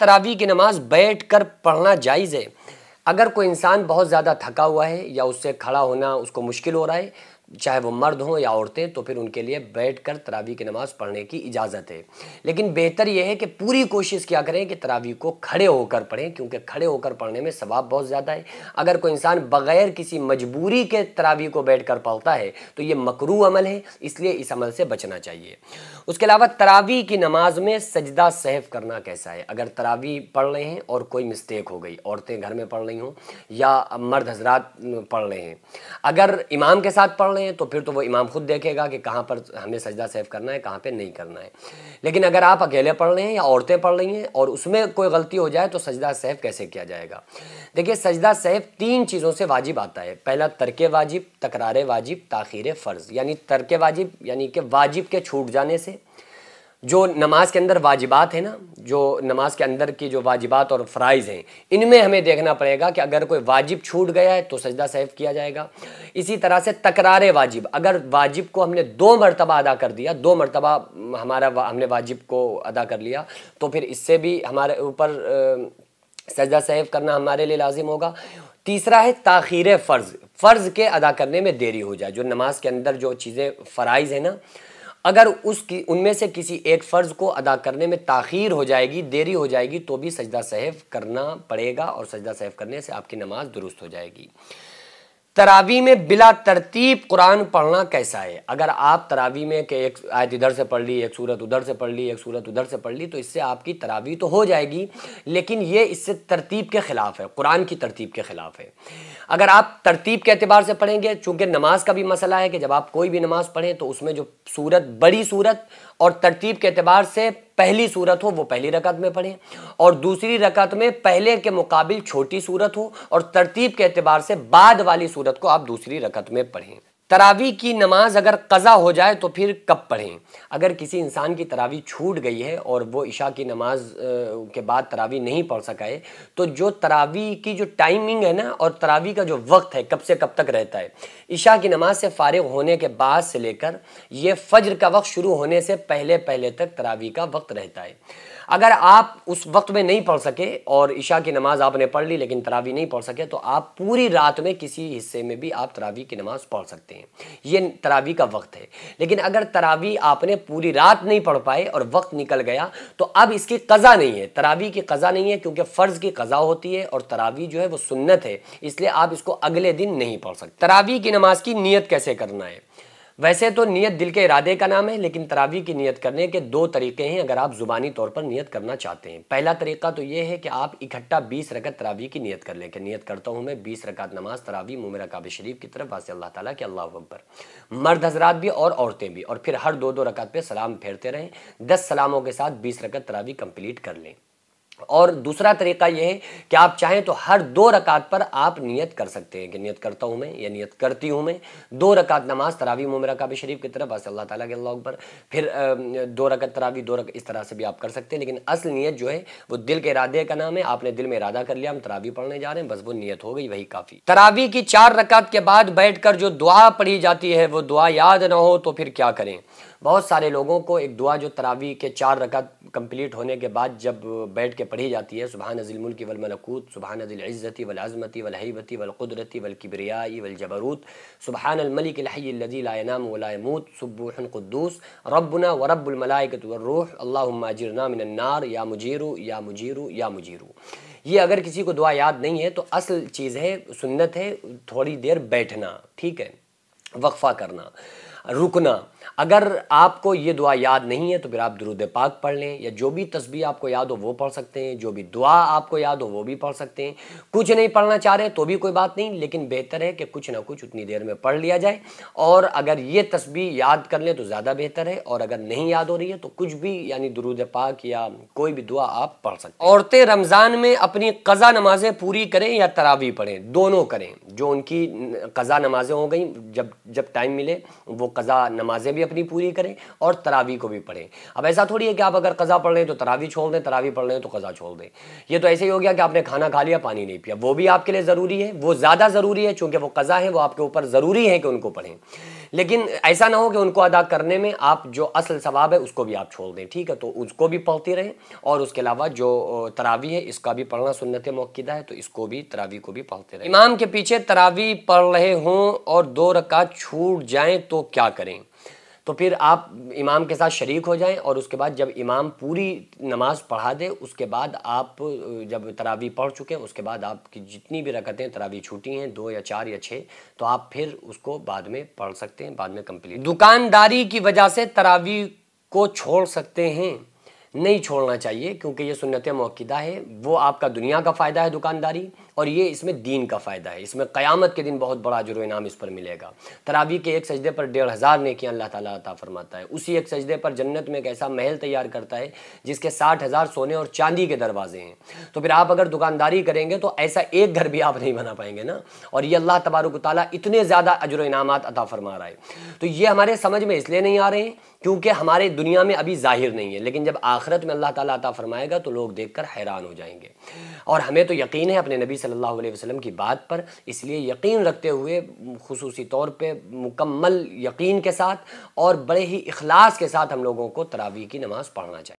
तरावी की नमाज बैठ कर पढ़ना जायज़ है अगर कोई इंसान बहुत ज़्यादा थका हुआ है या उससे खड़ा होना उसको मुश्किल हो रहा है चाहे वो मर्द हों या औरतें तो फिर उनके लिए बैठ कर तरावी की नमाज़ पढ़ने की इजाज़त है लेकिन बेहतर यह है कि पूरी कोशिश क्या करें कि तरावी को खड़े होकर पढ़ें क्योंकि खड़े होकर पढ़ने में सवाब बहुत ज़्यादा है अगर कोई इंसान बग़ैर किसी मजबूरी के तरावी को बैठ कर पढ़ता है तो ये मकरू अमल है इसलिए इस अमल से बचना चाहिए उसके अलावा तरावी की नमाज में सजदा सहफ करना कैसा है अगर तरावी पढ़ रहे हैं और कोई मिस्टेक हो गई औरतें घर में पढ़ रही हों या मर्द हजरात पढ़ रहे हैं अगर इमाम के साथ पढ़ लें तो फिर तो वो इमाम खुद देखेगा कि कहाँ पर हमें सजदा सेफ करना है कहाँ पे नहीं करना है लेकिन अगर आप अकेले पढ़ रहे हैं या औरतें पढ़ रही हैं और उसमें कोई गलती हो जाए तो सजदा सेफ कैसे किया जाएगा देखिए सजदा सेफ तीन चीज़ों से वाजिब आता है पहला तर्क वाजिब तकरार वाजिब ताखिर फ़र्ज़ यानी तर्क वाजिब यानी कि वाजिब के छूट जाने से जो नमाज के अंदर वाजिबात है ना जो नमाज के अंदर की जो वाजिबात और फ़राइज़ हैं इनमें हमें देखना पड़ेगा कि अगर कोई वाजिब छूट गया है तो सजदा सैफ किया जाएगा इसी तरह से तकरार वाजिब अगर वाजिब को हमने दो मरतबा अदा कर दिया दो मरतबा हमारा हमने वाजिब को अदा कर लिया तो फिर इससे भी हमारे ऊपर सजदा सैफ करना हमारे लिए लाजिम होगा तीसरा है ताखीर फ़र्ज़ फ़र्ज़ के अदा करने में देरी हो जाए जो नमाज के अंदर जो चीज़ें फ़राइज़ हैं ना अगर उसकी उनमें से किसी एक फ़र्ज़ को अदा करने में ताखीर हो जाएगी देरी हो जाएगी तो भी सजदा सहफ करना पड़ेगा और सजदा सहफ करने से आपकी नमाज दुरुस्त हो जाएगी तरावी में बिला तरतीब कुरान पढ़ना कैसा है अगर आप तरावी में के एक आयत इधर से पढ़ ली एक सूरत उधर से पढ़ ली एक सूरत उधर से पढ़ ली तो इससे आपकी तरावी तो हो जाएगी लेकिन ये इससे तरतीब के ख़िलाफ़ है कुरान की तरतीब के ख़िलाफ़ है अगर आप तरतीब के अतबार से पढ़ेंगे चूँकि नमाज का भी मसला है कि जब आप कोई भी नमाज पढ़ें तो उसमें जो सूरत बड़ी सूरत और तरतीब के अतबार से पहली सूरत हो वो पहली रकत में पढ़ें और दूसरी रकत में पहले के मुकाबिल छोटी सूरत हो और तरतीब के अतबार से बाद वाली सूरत को आप दूसरी रकत में पढ़ें तरावी की नमाज अगर कज़ा हो जाए तो फिर कब पढ़ें अगर किसी इंसान की तरावी छूट गई है और वो इशा की नमाज के बाद तरावी नहीं पढ़ सका है तो जो तरावी की जो टाइमिंग है ना और तरावी का जो वक्त है कब से कब तक रहता है इशा की नमाज से फारग होने के बाद से लेकर ये फ़ज्र का वक्त शुरू होने से पहले पहले तक तरावी का वक्त रहता है अगर आप उस वक्त में नहीं पढ़ सके और ईशा की नमाज़ आपने पढ़ ली लेकिन तरावी नहीं पढ़ सके तो आप पूरी रात में किसी हिस्से में भी आप तरावी की नमाज़ पढ़ सकते हैं ये तरावी का वक्त है लेकिन अगर तरावी आपने पूरी रात नहीं पढ़ पाए और वक्त निकल गया तो अब इसकी कज़ा नहीं है तरावी की कज़ा नहीं है क्योंकि फ़र्ज़ की कज़ा होती है और तरावी जो है वो सुन्नत है इसलिए आप इसको अगले दिन नहीं पढ़ सकते तरावी की नमाज की नीयत कैसे करना है वैसे तो नियत दिल के इरादे का नाम है लेकिन तरावी की नियत करने के दो तरीके हैं अगर आप ज़ुबानी तौर पर नियत करना चाहते हैं पहला तरीका तो ये है कि आप इकट्ठा बीस रकत तरावी की नियत कर लें कि नियत करता हूँ मैं बीस रकत नमाज तरावी मुमरा काब शरीफ की तरफ वासी अल्लाह ताला के अल्लाह अकबर मर्द हजरात भी और औरतें भी और फिर हर दो दो रकत पर सलाम फेरते रहें दस सलामों के साथ बीस रकत तरावी कम्प्लीट कर लें और दूसरा तरीका ये है कि आप चाहें तो हर दो रकात पर आप नियत कर सकते हैं कि नियत करता हूँ मैं या नियत करती हूँ मैं दो रकात नमाज तरावी मुमरा काबी शरीफ की तरफ बस अल्लाह ताला के अल्लाह पर फिर दो रकत तरावी दो रक इस तरह से भी आप कर सकते हैं लेकिन असल नियत जो है वो दिल के इरादे का नाम है आपने दिल में इरादा कर लिया हम तरावी पढ़ने जा रहे हैं बस वो नीयत हो गई वही काफ़ी तरावी की चार रकात के बाद बैठ जो दुआ पढ़ी जाती है वो दुआ याद ना हो तो फिर क्या करें बहुत सारे लोगों को एक दुआ जो तरावी के चार रकत कंप्लीट होने के बाद जब बैठ के पढ़ी जाती है सुबहान मुल्क वलमलकूत सुबहान अज़िलज़्ज़ती वलाज़मती वलहबती वलक़ुदरती वलकिबरियाई वलजबरूत सुबहान अलमलिक लहयी लायनाम वलायमूत सुबहन क़ुद्दूस रबना व रब्बुलमलाइकत वर्रूह या मुजीरू या मुजीरू या मुजीरू ये अगर किसी को दुआ याद नहीं है तो असल चीज़ है सुन्नत है थोड़ी देर बैठना ठीक है वक्फ़ा करना रुकना अगर आपको ये दुआ याद नहीं है तो फिर आप दरुद पाक पढ़ लें या जो भी तस्बी आपको याद हो वो पढ़ सकते हैं जो भी दुआ आपको याद हो वो भी पढ़ सकते हैं कुछ नहीं पढ़ना चाह रहे तो भी कोई बात नहीं लेकिन बेहतर है कि कुछ ना कुछ उतनी देर में पढ़ लिया जाए और अगर ये तस्बी याद कर लें तो ज़्यादा बेहतर है और अगर नहीं याद हो रही है तो कुछ भी यानी दरुद पाक या कोई भी दुआ आप पढ़ सकते औरतें रमज़ान में अपनी कज़ा नमाज़ें पूरी करें या तरावी पढ़ें दोनों करें जो उनकी कज़ा नमाज़ें हो गई जब जब टाइम मिले वो कज़ा नमाज़ें भी अपनी पूरी करें और तरावी को भी पढ़ें अब ऐसा थोड़ी है कि आप अगर कज़ा पढ़ लें तो तरावी छोड़ दें तरावी पढ़ लें तो कज़ा छोड़ दें ये तो ऐसे ही हो गया कि आपने खाना खा लिया पानी नहीं पिया वो भी आपके लिए ज़रूरी है वो ज़्यादा ज़रूरी है चूँकि वो कज़ा है वो आपके ऊपर ज़रूरी है कि उनको पढ़ें लेकिन ऐसा ना हो कि उनको अदा करने में आप जो असल सवाब है उसको भी आप छोड़ दें ठीक है तो उसको भी पढ़ती रहें और उसके अलावा जो तरावी है इसका भी पढ़ना सुन्नत मौकदा है तो इसको भी तरावी को भी पढ़ते रहें इमाम के पीछे तरावी पढ़ रहे हों और दो रकात छूट जाएं तो क्या करें तो फिर आप इमाम के साथ शरीक हो जाएं और उसके बाद जब इमाम पूरी नमाज पढ़ा दे उसके बाद आप जब तरावी पढ़ चुके हैं उसके बाद आपकी जितनी भी रकतें तरावी छूटी हैं दो या चार या छः तो आप फिर उसको बाद में पढ़ सकते हैं बाद में कंप्लीट दुकानदारी की वजह से तरावी को छोड़ सकते हैं नहीं छोड़ना चाहिए क्योंकि ये सुनत मौक़दा है वो आपका दुनिया का फ़ायदा है दुकानदारी और ये इसमें दीन का फ़ायदा है इसमें क़यामत के दिन बहुत बड़ा जुर्म इनाम इस पर मिलेगा तरावी के एक सजदे पर डेढ़ हज़ार ने किया अल्लाह ताला अता फरमाता है उसी एक सजदे पर जन्नत में एक ऐसा महल तैयार करता है जिसके साठ हज़ार सोने और चांदी के दरवाजे हैं तो फिर आप अगर दुकानदारी करेंगे तो ऐसा एक घर भी आप नहीं बना पाएंगे ना और ये अल्लाह तबारक ताली इतने ज़्यादा अजर इनाम अता फरमा रहा है तो ये हमारे समझ में इसलिए नहीं आ रहे हैं क्योंकि हमारे दुनिया में अभी ज़ाहिर नहीं है लेकिन जब आखिर आखिरत में अल्लाह ताला अता फरमाएगा तो लोग देखकर हैरान हो जाएंगे और हमें तो यकीन है अपने नबी सल्लल्लाहु अलैहि वसल्लम की बात पर इसलिए यकीन रखते हुए खसूस तौर पर मुकम्मल यकीन के साथ और बड़े ही अखलास के साथ हम लोगों को तरावी की नमाज़ पढ़ना चाहिए